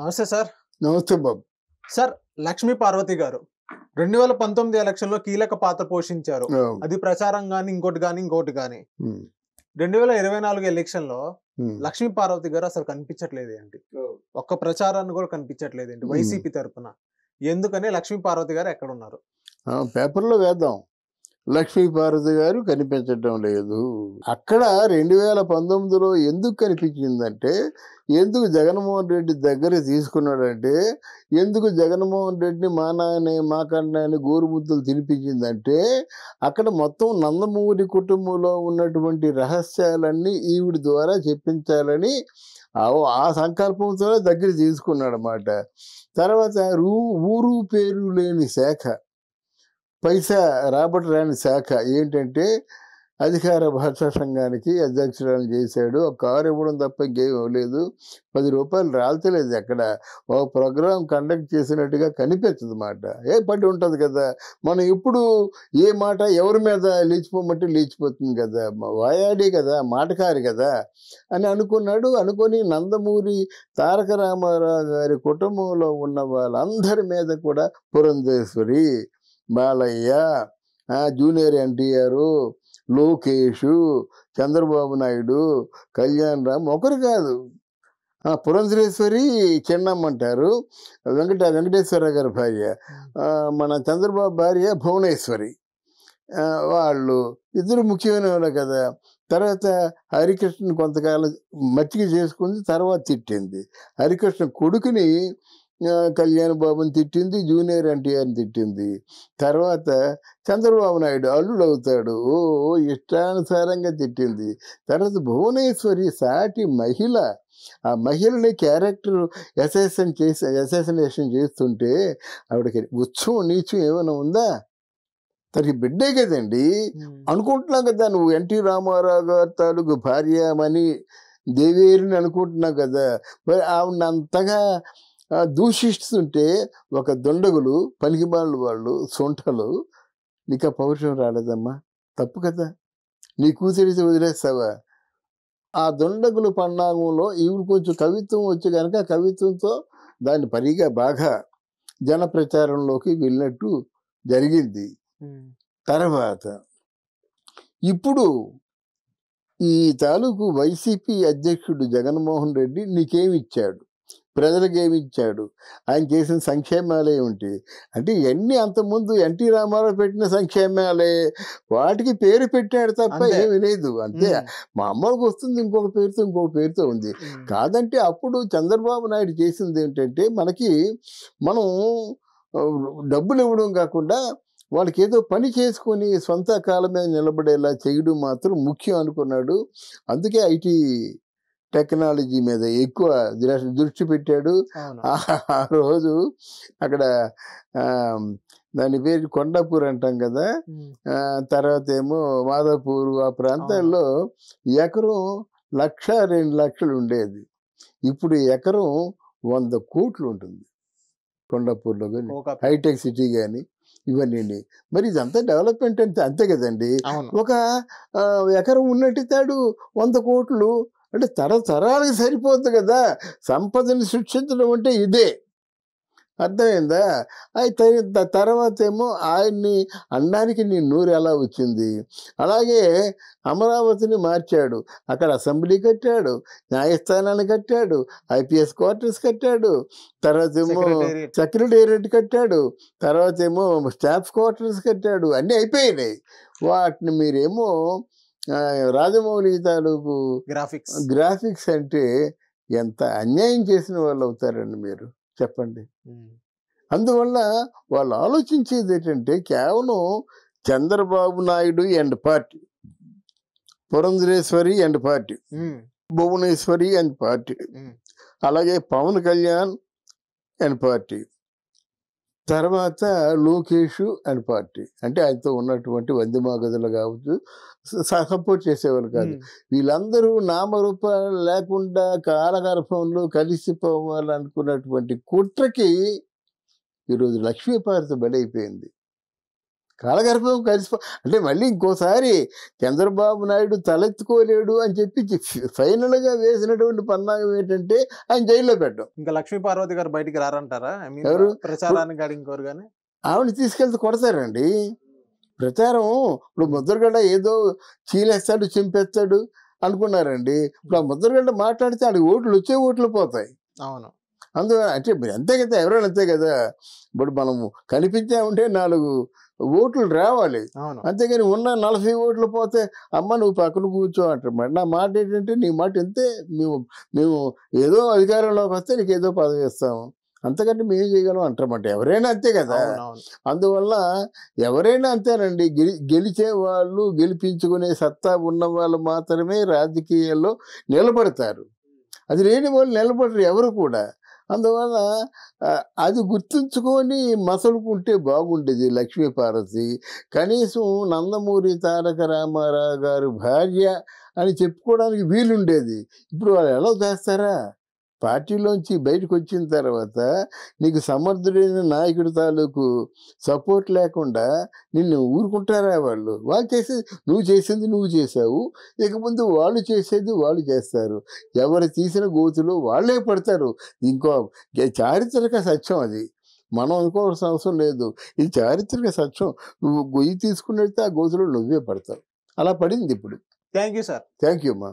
నమస్తే సార్ నమస్తే బాబు సార్ లక్ష్మీ పార్వతి గారు రెండు వేల పంతొమ్మిది ఎలక్షన్ లో కీలక పాత్ర పోషించారు అది ప్రచారం గాని ఇంకోటి గాని ఇంకోటి గాని రెండు వేల ఇరవై నాలుగు ఎలక్షన్ లో లక్ష్మీ పార్వతి గారు అసలు కనిపించట్లేదు ఏంటి ఒక్క ప్రచారాన్ని కూడా కనిపించట్లేదు ఏంటి వైసీపీ తరఫున ఎందుకని లక్ష్మీ పార్వతి గారు ఎక్కడ ఉన్నారు పేపర్లో వేద్దాం లక్ష్మీ పార్వతి గారు కనిపించడం లేదు అక్కడ రెండు వేల పంతొమ్మిదిలో ఎందుకు కనిపించిందంటే ఎందుకు జగన్మోహన్ రెడ్డి దగ్గర తీసుకున్నాడంటే ఎందుకు జగన్మోహన్ రెడ్డిని మా నాయన మా కన్నాయని గోరుముద్దులు తినిపించిందంటే అక్కడ మొత్తం నందమూరి కుటుంబంలో ఉన్నటువంటి రహస్యాలన్నీ ఈవిడ ద్వారా చెప్పించాలని ఆ సంకల్పంతో దగ్గర తీసుకున్నాడు అన్నమాట తర్వాత ఊరు పేరు లేని శాఖ పైసా రాబట్ రాని శాఖ ఏంటంటే అధికార భాషా సంఘానికి అధ్యక్షురాలు చేశాడు ఒక కారు ఇవ్వడం తప్ప ఇంకేం ఇవ్వలేదు పది రూపాయలు రాల్చలేదు అక్కడ ఓ ప్రోగ్రాం కండక్ట్ చేసినట్టుగా కనిపించదు మాట ఏ పట్టి ఉంటుంది కదా మనం ఇప్పుడు ఏ మాట ఎవరి మీద లేచిపోమంటే లేచిపోతుంది కదా వాయాడి కదా మాటకారి కదా అని అనుకున్నాడు అనుకొని నందమూరి తారక రామారావు గారి కుటుంబంలో ఉన్న వాళ్ళందరి మీద కూడా పురంధేశ్వరి బాలయ్య జూనియర్ ఎన్టీఆర్ లోకేషు చంద్రబాబు నాయుడు కళ్యాణ్ రామ్ ఒకరు కాదు పురంధరేశ్వరి చిన్నమ్మ అంటారు వెంకట వెంకటేశ్వర గారి భార్య మన చంద్రబాబు భార్య భువనేశ్వరి వాళ్ళు ఇద్దరు ముఖ్యమైన వాళ్ళు కదా తర్వాత హరికృష్ణ కొంతకాలం మట్టికి చేసుకుంది తర్వాత తిట్టింది హరికృష్ణ కొడుకుని కళ్యాణ్ బాబుని తిట్టింది జూనియర్ ఎన్టీఆర్ని తిట్టింది తర్వాత చంద్రబాబు నాయుడు అల్లుడు అవుతాడు ఓ ఇష్టానుసారంగా తిట్టింది తర్వాత భువనేశ్వరి సాటి మహిళ ఆ మహిళని క్యారెక్టర్ అసెసన్ చేసి అసెసినేషన్ చేస్తుంటే ఆవిడకి ఉత్సవం నీచం ఏమైనా ఉందా తనకి బిడ్డే కదండి అనుకుంటున్నాం కదా నువ్వు ఎన్టీ రామారావు గారు తాలూకు మని దేవేరుని అనుకుంటున్నావు కదా మరి ఆవిడ అంతగా దూషిస్తుంటే ఒక దొండగులు పనికిమాలిన వాళ్ళు సొంటలు నీకు ఆ పౌరుషం రాలేదమ్మా తప్పు కదా నీ కూతురి వదిలేస్తావా ఆ దొండగులు పన్నాగంలో ఇవి కొంచెం కవిత్వం వచ్చి కనుక కవిత్వంతో దాన్ని పరిగా బాగా జనప్రచారంలోకి వెళ్ళినట్టు జరిగింది తర్వాత ఇప్పుడు ఈ తాలూకు వైసీపీ అధ్యక్షుడు జగన్మోహన్ రెడ్డి నీకేమిచ్చాడు ప్రజలకు ఏమి ఇచ్చాడు ఆయన చేసిన సంక్షేమాలే ఏమిటి అంటే ఇవన్నీ అంతకుముందు ఎన్టీ రామారావు పెట్టిన సంక్షేమాలే వాటికి పేరు పెట్టాడు తప్ప ఏమి లేదు అంతే మా అమ్మకు వస్తుంది ఇంకొక పేరుతో ఇంకొక పేరుతో ఉంది కాదంటే అప్పుడు చంద్రబాబు నాయుడు చేసింది ఏంటంటే మనకి మనం డబ్బులు ఇవ్వడం కాకుండా వాళ్ళకి ఏదో పని చేసుకొని సొంత కాలమే నిలబడేలా చేయడం మాత్రం ముఖ్యం అనుకున్నాడు అందుకే ఐటీ టెక్నాలజీ మీద ఎక్కువ దృష్టి పెట్టాడు ఆ రోజు అక్కడ దాని పేరు కొండాపూర్ అంటాం కదా తర్వాత ఏమో మాధవపూర్ ఆ ప్రాంతాల్లో ఎకరం లక్ష రెండు లక్షలు ఉండేది ఇప్పుడు ఎకరం వంద కోట్లు ఉంటుంది కొండాపూర్లో కానీ హైటెక్ సిటీ కానీ ఇవన్నీ మరి ఇదంతా డెవలప్మెంట్ అంటే అంతే కదండి ఒక ఎకరం ఉన్నట్టు తాడు వంద కోట్లు అంటే తరతరాలకు సరిపోద్ది కదా సంపదని సృష్టించడం అంటే ఇదే అర్థమైందా అయితే తర్వాత ఏమో ఆయన్ని అన్నానికి నీ నూరు ఎలా వచ్చింది అలాగే అమరావతిని మార్చాడు అక్కడ అసెంబ్లీ కట్టాడు న్యాయస్థానాన్ని కట్టాడు ఐపీఎస్ క్వార్టర్స్ కట్టాడు తర్వాత ఏమో సెక్రటేరియట్ కట్టాడు తర్వాత ఏమో స్టాఫ్ క్వార్టర్స్ కట్టాడు అన్నీ అయిపోయినాయి వాటిని మీరేమో రాజమౌళి తాలూకు గ్రాఫిక్స్ గ్రాఫిక్స్ అంటే ఎంత అన్యాయం చేసిన వాళ్ళు అవుతారండి మీరు చెప్పండి అందువల్ల వాళ్ళు ఆలోచించేది ఏంటంటే కేవలం Chandrababu Naidu and party Purandareswari and party Bhuvaneswari and party అలాగే పవన్ కళ్యాణ్ అండ్ పార్టీ తర్వాత లోకేషు అండ్ పార్టీ అంటే ఆయనతో ఉన్నటువంటి వందిమాగదులు కావచ్చు సపోర్ట్ చేసేవారు కాదు వీళ్ళందరూ నామరూపాలు లేకుండా కాలగర్భంలో కలిసిపోవాలనుకున్నటువంటి కుట్రకి ఈరోజు లక్ష్మీపార్త బలైపోయింది కాలగర్భం కలిసిపో అంటే మళ్ళీ ఇంకోసారి చంద్రబాబు నాయుడు తలెత్తుకోలేడు అని చెప్పి ఫైనల్గా వేసినటువంటి పన్నాగం ఏంటంటే ఆయన జైల్లో పెట్టాం ఇంకా లక్ష్మీపార్వతి గారు బయటికి రారంటారా ఎవరు ప్రచారానికి అడిగినవారు కానీ ఆవిడ తీసుకెళ్తే కొడతారండి ప్రచారం ఇప్పుడు ముద్రగడ్డ ఏదో చీలేస్తాడు చింపేస్తాడు అనుకున్నారండి ఇప్పుడు ఆ ముద్రగడ్డ మాట్లాడితే ఆడికి ఓట్లు వచ్చే ఓట్లు పోతాయి అవును అందువల్ల అంటే అంతే కదా ఎవరైనా అంతే కదా ఇప్పుడు మనము కనిపించామంటే నాలుగు ఓట్లు రావాలి అంతేగాని ఉన్న నలభై ఓట్లు పోతే అమ్మ నువ్వు పక్కన కూర్చో అంటారు నా మాట ఏంటంటే నీ మాట ఎంతే మేము మేము ఏదో అధికారంలోకి వస్తే నీకు ఏదో పదవి ఇస్తాము అంతకంటే మేము చేయగలం అంటారన్నమాట ఎవరైనా అంతే కదా అందువల్ల ఎవరైనా అంతేనండి గెలి గెలిచే వాళ్ళు గెలిపించుకునే సత్తా ఉన్న వాళ్ళు మాత్రమే రాజకీయాల్లో నిలబడతారు అది లేని వాళ్ళు నిలబడరు ఎవరు కూడా అందువల్ల అది గుర్తుంచుకొని మసలుకుంటే బాగుండేది లక్ష్మీపార్వతి కనీసం నందమూరి తారక రామారావు గారు భార్య అని చెప్పుకోవడానికి వీలుండేది ఇప్పుడు వాళ్ళు ఎలా చేస్తారా పార్టీలోంచి బయటకు వచ్చిన తర్వాత నీకు సమర్థుడైన నాయకుడి తాలూకు సపోర్ట్ లేకుండా నిన్ను ఊరుకుంటారా వాళ్ళు వాళ్ళు చేసేది నువ్వు చేసింది నువ్వు చేసావు ఇక ముందు వాళ్ళు చేసేది వాళ్ళు చేస్తారు ఎవరు తీసిన గోతులు వాళ్ళే పడతారు ఇంకో చారిత్రక సత్యం అది మనం అనుకోవాల్సిన అవసరం లేదు ఇది చారిత్రక సత్యం నువ్వు గొయ్యి తీసుకున్నట్టు ఆ గోతులు నువ్వే పడతావు అలా పడింది ఇప్పుడు thank you sir thank you మా